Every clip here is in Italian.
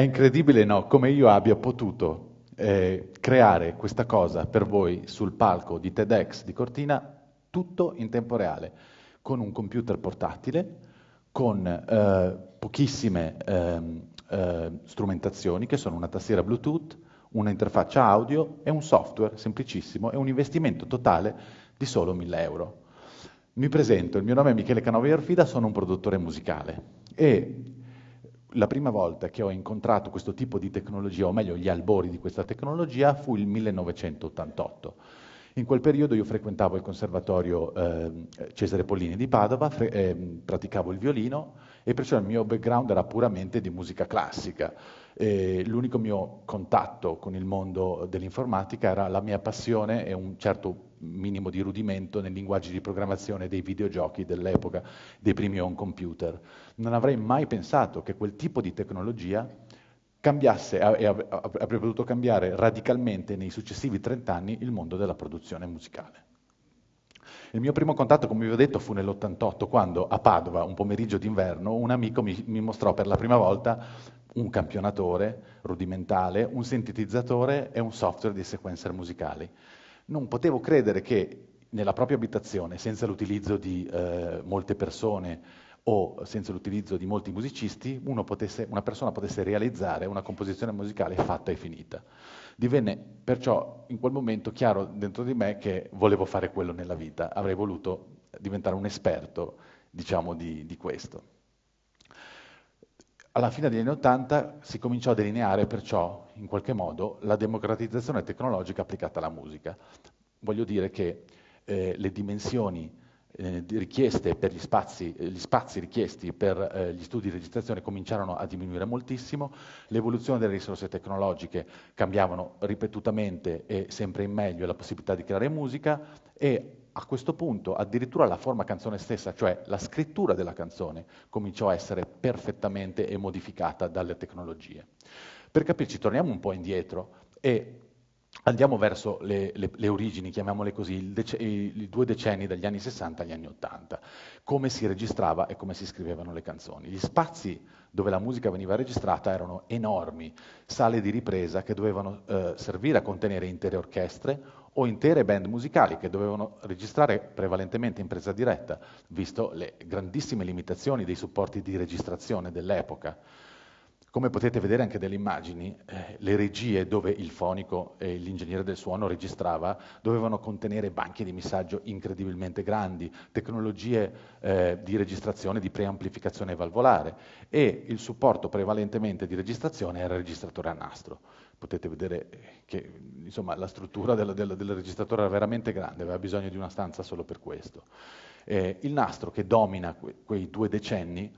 È incredibile no? come io abbia potuto eh, creare questa cosa per voi sul palco di TEDx di Cortina tutto in tempo reale, con un computer portatile, con eh, pochissime ehm, eh, strumentazioni che sono una tastiera Bluetooth, una interfaccia audio e un software semplicissimo e un investimento totale di solo 1000 euro. Mi presento, il mio nome è Michele Canova Orfida, sono un produttore musicale e la prima volta che ho incontrato questo tipo di tecnologia, o meglio gli albori di questa tecnologia, fu il 1988 in quel periodo io frequentavo il conservatorio eh, Cesare Pollini di Padova, fre- eh, praticavo il violino e perciò il mio background era puramente di musica classica. E l'unico mio contatto con il mondo dell'informatica era la mia passione e un certo minimo di rudimento nei linguaggi di programmazione dei videogiochi dell'epoca, dei primi home computer. Non avrei mai pensato che quel tipo di tecnologia cambiasse e avrebbe potuto cambiare radicalmente nei successivi 30 anni il mondo della produzione musicale. Il mio primo contatto, come vi ho detto, fu nell'88, quando a Padova, un pomeriggio d'inverno, un amico mi, mi mostrò per la prima volta un campionatore rudimentale, un sintetizzatore e un software di sequencer musicali. Non potevo credere che nella propria abitazione, senza l'utilizzo di eh, molte persone, o senza l'utilizzo di molti musicisti potesse, una persona potesse realizzare una composizione musicale fatta e finita. Divenne perciò in quel momento chiaro dentro di me che volevo fare quello nella vita, avrei voluto diventare un esperto diciamo, di, di questo. Alla fine degli anni Ottanta si cominciò a delineare perciò, in qualche modo, la democratizzazione tecnologica applicata alla musica. Voglio dire che eh, le dimensioni eh, richieste per gli spazi, eh, gli spazi richiesti per eh, gli studi di registrazione cominciarono a diminuire moltissimo, l'evoluzione delle risorse tecnologiche cambiavano ripetutamente e sempre in meglio la possibilità di creare musica e a questo punto addirittura la forma canzone stessa, cioè la scrittura della canzone, cominciò a essere perfettamente modificata dalle tecnologie. Per capirci, torniamo un po' indietro e andiamo verso le, le, le origini, chiamiamole così, dec- i, i due decenni dagli anni 60 agli anni 80, come si registrava e come si scrivevano le canzoni. Gli spazi dove la musica veniva registrata erano enormi, sale di ripresa che dovevano eh, servire a contenere intere orchestre o intere band musicali che dovevano registrare prevalentemente in presa diretta, visto le grandissime limitazioni dei supporti di registrazione dell'epoca. Come potete vedere anche dalle immagini, eh, le regie dove il fonico e l'ingegnere del suono registrava dovevano contenere banchi di messaggio incredibilmente grandi, tecnologie eh, di registrazione, di preamplificazione valvolare e il supporto prevalentemente di registrazione era il registratore a nastro. Potete vedere eh, che insomma, la struttura del, del, del registratore era veramente grande, aveva bisogno di una stanza solo per questo. Eh, il nastro che domina que- quei due decenni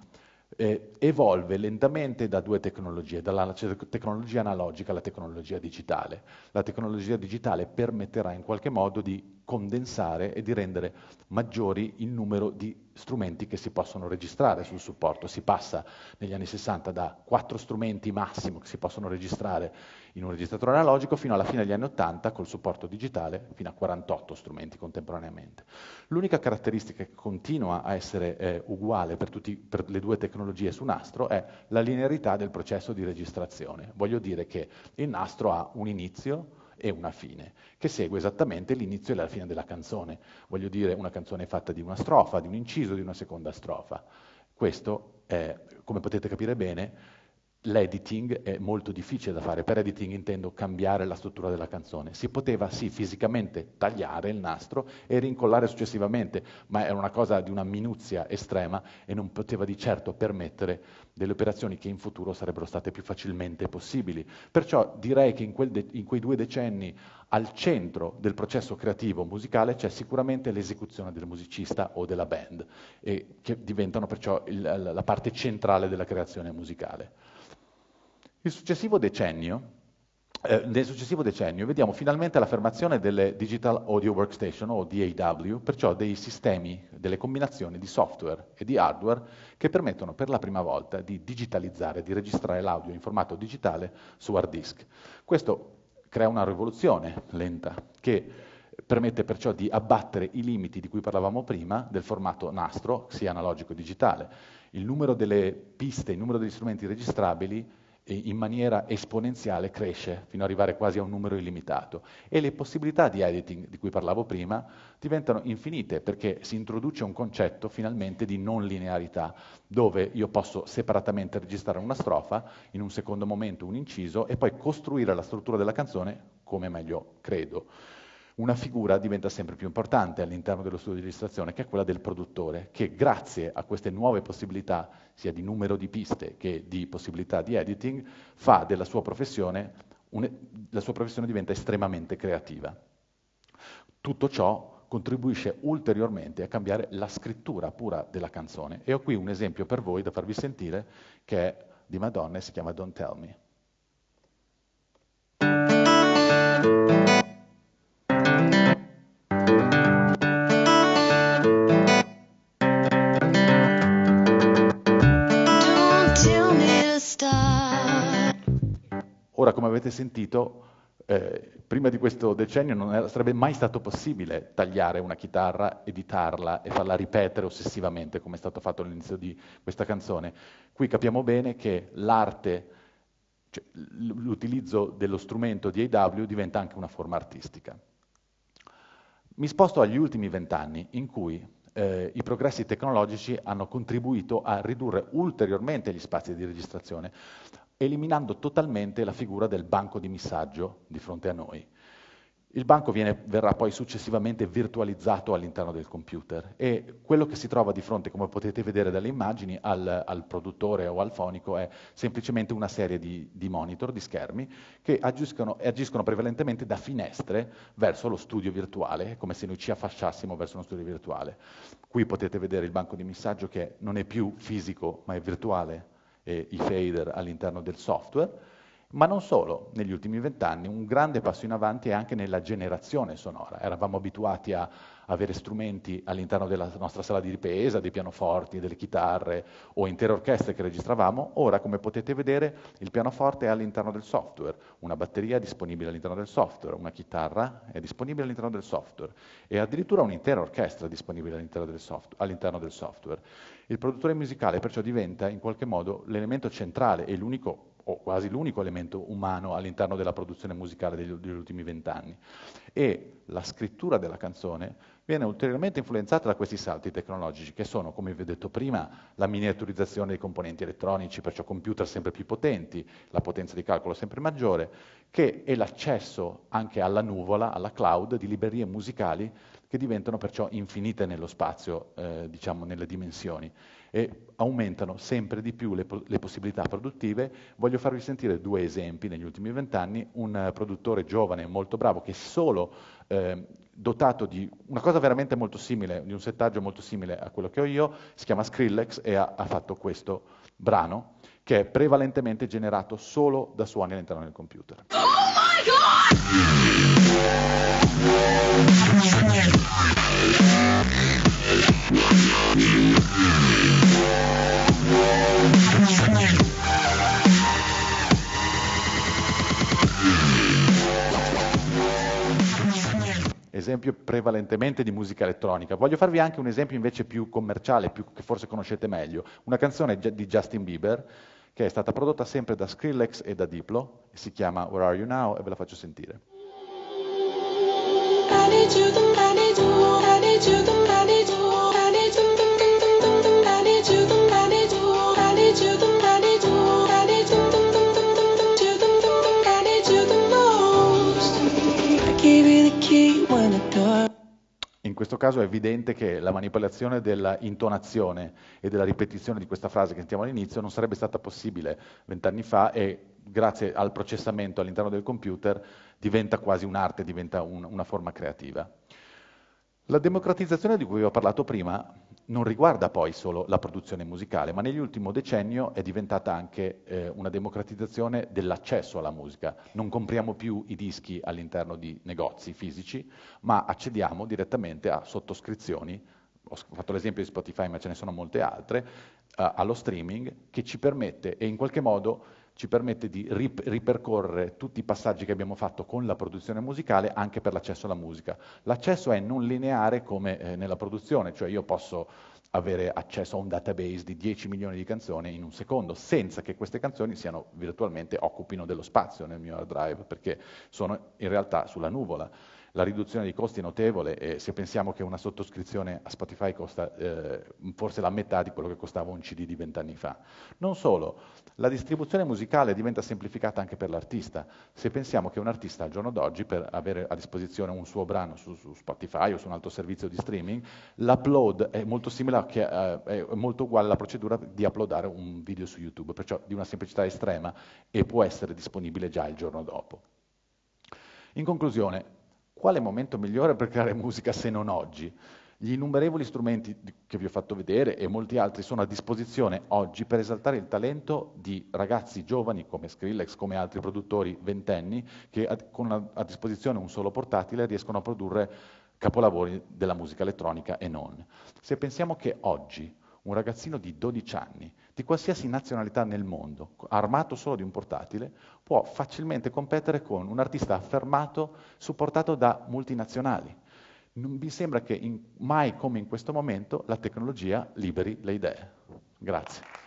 eh, evolve lentamente da due tecnologie, dalla tecnologia analogica alla tecnologia digitale. La tecnologia digitale permetterà in qualche modo di condensare e di rendere maggiori il numero di strumenti che si possono registrare sul supporto. Si passa negli anni 60 da quattro strumenti massimo che si possono registrare in un registratore analogico fino alla fine degli anni 80 col supporto digitale fino a 48 strumenti contemporaneamente. L'unica caratteristica che continua a essere eh, uguale per, tutti, per le due tecnologie su nastro è la linearità del processo di registrazione. Voglio dire che il nastro ha un inizio, e una fine, che segue esattamente l'inizio e la fine della canzone. Voglio dire, una canzone fatta di una strofa, di un inciso, di una seconda strofa. Questo è, come potete capire bene, l'editing è molto difficile da fare, per editing intendo cambiare la struttura della canzone, si poteva sì fisicamente tagliare il nastro e rincollare successivamente, ma era una cosa di una minuzia estrema e non poteva di certo permettere delle operazioni che in futuro sarebbero state più facilmente possibili. Perciò direi che in, de- in quei due decenni al centro del processo creativo musicale c'è sicuramente l'esecuzione del musicista o della band, che diventano perciò il, la parte centrale della creazione musicale successivo decennio, eh, nel successivo decennio vediamo finalmente l'affermazione delle Digital Audio Workstation o DAW, perciò dei sistemi, delle combinazioni di software e di hardware che permettono per la prima volta di digitalizzare, di registrare l'audio in formato digitale su hard disk. Questo crea una rivoluzione lenta che permette perciò di abbattere i limiti di cui parlavamo prima del formato nastro, sia analogico che digitale. Il numero delle piste, il numero degli strumenti registrabili in maniera esponenziale cresce fino ad arrivare quasi a un numero illimitato e le possibilità di editing di cui parlavo prima diventano infinite perché si introduce un concetto finalmente di non linearità dove io posso separatamente registrare una strofa, in un secondo momento un inciso e poi costruire la struttura della canzone come meglio credo una figura diventa sempre più importante all'interno dello studio di registrazione, che è quella del produttore, che grazie a queste nuove possibilità, sia di numero di piste che di possibilità di editing, fa della sua professione, un, la sua professione diventa estremamente creativa. Tutto ciò contribuisce ulteriormente a cambiare la scrittura pura della canzone. E ho qui un esempio per voi da farvi sentire che è di Madonna e si chiama Don't Tell Me. Ora, come avete sentito, eh, prima di questo decennio non era, sarebbe mai stato possibile tagliare una chitarra, editarla e farla ripetere ossessivamente come è stato fatto all'inizio di questa canzone. Qui capiamo bene che l'arte, cioè, l'utilizzo dello strumento di AW diventa anche una forma artistica. Mi sposto agli ultimi vent'anni in cui eh, i progressi tecnologici hanno contribuito a ridurre ulteriormente gli spazi di registrazione eliminando totalmente la figura del banco di missaggio di fronte a noi. Il banco viene, verrà poi successivamente virtualizzato all'interno del computer e quello che si trova di fronte, come potete vedere dalle immagini, al, al produttore o al fonico è semplicemente una serie di, di monitor, di schermi, che agiscono, agiscono, prevalentemente da finestre verso lo studio virtuale, come se noi ci affacciassimo verso uno studio virtuale. Qui potete vedere il banco di messaggio che non è più fisico ma è virtuale, eh, i fader all'interno del software ma non solo, negli ultimi vent'anni un grande passo in avanti è anche nella generazione sonora. Eravamo abituati a avere strumenti all'interno della nostra sala di ripresa, dei pianoforti, delle chitarre o intere orchestre che registravamo. Ora, come potete vedere, il pianoforte è all'interno del software, una batteria è disponibile all'interno del software, una chitarra è disponibile all'interno del software e addirittura un'intera orchestra è disponibile all'interno del, soft- all'interno del software. Il produttore musicale perciò diventa in qualche modo l'elemento centrale e l'unico o quasi l'unico elemento umano all'interno della produzione musicale degli, degli ultimi vent'anni. E la scrittura della canzone viene ulteriormente influenzata da questi salti tecnologici che sono, come vi ho detto prima, la miniaturizzazione dei componenti elettronici, perciò computer sempre più potenti, la potenza di calcolo sempre maggiore, che è l'accesso anche alla nuvola, alla cloud di librerie musicali che diventano perciò infinite nello spazio, eh, diciamo nelle dimensioni e aumentano sempre di più le, le, possibilità produttive. Voglio farvi sentire due esempi negli ultimi vent'anni, un produttore giovane molto bravo che solo eh, dotato di una cosa veramente molto simile, di un settaggio molto simile a quello che ho io, si chiama Skrillex e ha, ha fatto questo brano che è prevalentemente generato solo da suoni all'interno del computer. Oh my God! esempio prevalentemente di musica elettronica. Voglio farvi anche un esempio invece più commerciale, più, che forse conoscete meglio, una canzone di Justin Bieber che è stata prodotta sempre da Skrillex e da Diplo, e si chiama Where Are You Now e ve la faccio sentire. I need you, I need you, I need you, questo caso è evidente che la manipolazione dell'intonazione e della ripetizione di questa frase che sentiamo all'inizio non sarebbe stata possibile vent'anni fa e grazie al processamento all'interno del computer diventa quasi un'arte, diventa un, una forma creativa. La democratizzazione di cui ho parlato prima non riguarda poi solo la produzione musicale, ma negli ultimi decenni è diventata anche eh, una democratizzazione dell'accesso alla musica. Non compriamo più i dischi all'interno di negozi fisici, ma accediamo direttamente a sottoscrizioni ho fatto l'esempio di Spotify ma ce ne sono molte altre, uh, allo streaming che ci permette e in qualche modo ci permette di rip- ripercorrere tutti i passaggi che abbiamo fatto con la produzione musicale anche per l'accesso alla musica. L'accesso è non lineare come eh, nella produzione, cioè io posso avere accesso a un database di 10 milioni di canzoni in un secondo, senza che queste canzoni siano virtualmente occupino dello spazio nel mio hard drive, perché sono in realtà sulla nuvola la riduzione dei costi è notevole e se pensiamo che una sottoscrizione a Spotify costa eh, forse la metà di quello che costava un CD di vent'anni fa. Non solo, la distribuzione musicale diventa semplificata anche per l'artista. Se pensiamo che un artista al giorno d'oggi per avere a disposizione un suo brano su, su Spotify o su un altro servizio di streaming, l'upload è molto simile a, che, eh, è molto uguale alla procedura di uploadare un video su YouTube, perciò di una semplicità estrema e può essere disponibile già il giorno dopo. In conclusione, quale momento migliore per creare musica se non oggi? Gli innumerevoli strumenti che vi ho fatto vedere e molti altri sono a disposizione oggi per esaltare il talento di ragazzi giovani come Skrillex, come altri produttori ventenni, che con a disposizione un solo portatile riescono a produrre capolavori della musica elettronica e non. Se pensiamo che oggi un ragazzino di 12 anni, di qualsiasi nazionalità nel mondo, armato solo di un portatile, può facilmente competere con un artista affermato supportato da multinazionali. Non mi sembra che in, mai come in questo momento la tecnologia liberi le idee. Grazie.